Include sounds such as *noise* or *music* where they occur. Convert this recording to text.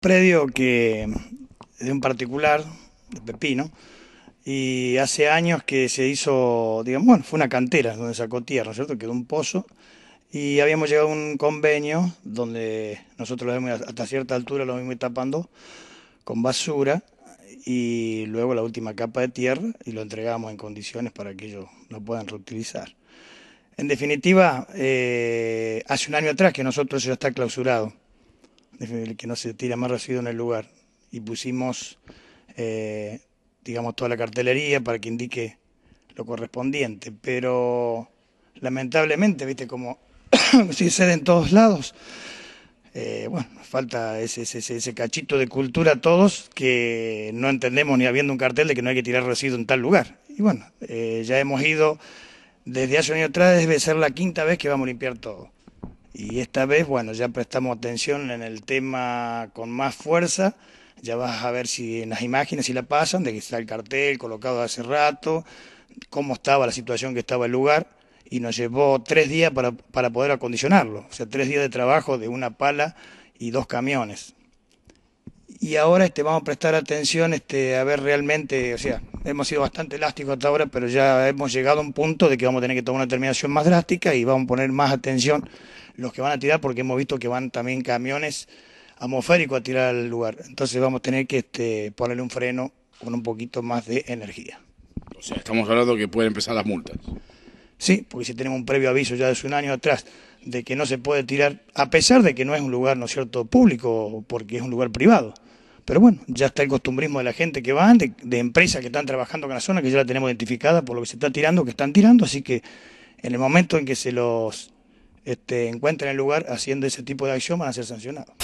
predio que de un particular, de Pepino, y hace años que se hizo, digamos, bueno, fue una cantera donde sacó tierra, ¿cierto? Quedó un pozo y habíamos llegado a un convenio donde nosotros lo vemos hasta cierta altura, lo mismo tapando con basura y luego la última capa de tierra y lo entregamos en condiciones para que ellos lo puedan reutilizar. En definitiva, eh, hace un año atrás que nosotros ya está clausurado que no se tira más residuo en el lugar. Y pusimos, eh, digamos, toda la cartelería para que indique lo correspondiente. Pero lamentablemente, viste, como sucede *coughs* en todos lados, eh, bueno, falta ese, ese, cachito de cultura a todos que no entendemos ni habiendo un cartel de que no hay que tirar residuo en tal lugar. Y bueno, eh, ya hemos ido desde hace un año atrás, debe ser la quinta vez que vamos a limpiar todo. Y esta vez, bueno, ya prestamos atención en el tema con más fuerza. Ya vas a ver si en las imágenes, si la pasan, de que está el cartel colocado hace rato, cómo estaba la situación que estaba el lugar. Y nos llevó tres días para, poder acondicionarlo. O sea, tres días de trabajo de una pala y dos camiones. Y ahora este, vamos a prestar atención este, a ver realmente, o sea, hemos sido bastante elásticos hasta ahora, pero ya hemos llegado a un punto de que vamos a tener que tomar una terminación más drástica y vamos a poner más atención los que van a tirar, porque hemos visto que van también camiones atmosféricos a tirar al lugar. Entonces vamos a tener que este, ponerle un freno con un poquito más de energía. O sea, estamos hablando que pueden empezar las multas. Sí, porque si tenemos un previo aviso ya desde un año atrás de que no se puede tirar, a pesar de que no es un lugar, ¿no es cierto?, público, porque es un lugar privado. Pero bueno, ya está el costumbrismo de la gente que va, de, de, empresas que están trabajando con la zona, que ya la tenemos identificada por lo que se está tirando, que están tirando, así que en el momento en que se los este, encuentren el lugar haciendo ese tipo de acción van a ser sancionados.